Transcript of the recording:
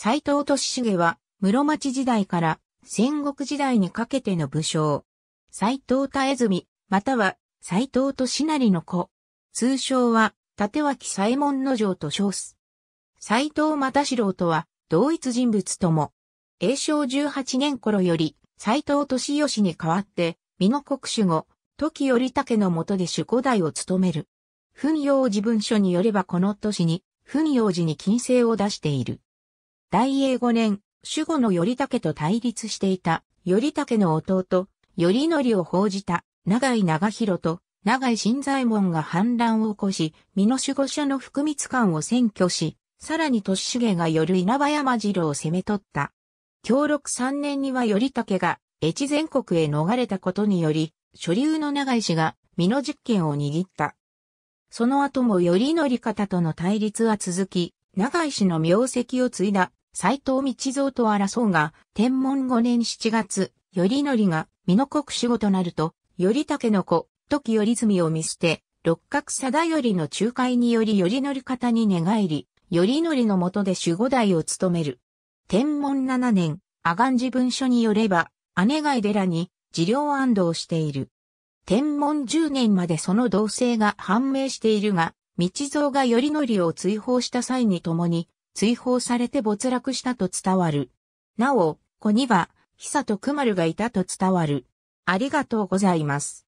斎藤俊重は、室町時代から戦国時代にかけての武将。斎藤田泉、または斎藤俊成の子。通称は、立脇左衛門の城と称す。斎藤又四郎とは、同一人物とも。永正十八年頃より、斎藤俊義に代わって、美濃国守護、時頼武の下で守護代を務める。文陽寺文書によればこの年に、文陽寺に金星を出している。大英五年、守護の頼武と対立していた、頼武の弟、頼則を報じた、長井長広と、長井新左衛門が反乱を起こし、美濃守護所の福光館を占拠し、さらに年重が夜る稲葉山城を攻め取った。協力三年には頼武が、越前国へ逃れたことにより、所流の長井氏が、美濃実権を握った。その後も頼則方との対立は続き、長井氏の名跡を継いだ斎藤道蔵と争うが、天文5年7月、頼則が、美濃国守護となると、頼武の子、時頼住を見捨て、六角貞頼の仲介により頼則方に寝返り、頼則の下で守護代を務める。天文7年、阿願寺文書によれば、姉が寺に、治療安堵をしている。天文10年までその同性が判明しているが、道蔵が頼則を追放した際に共に、追放されて没落したと伝わる。なお、子には、久と熊丸がいたと伝わる。ありがとうございます。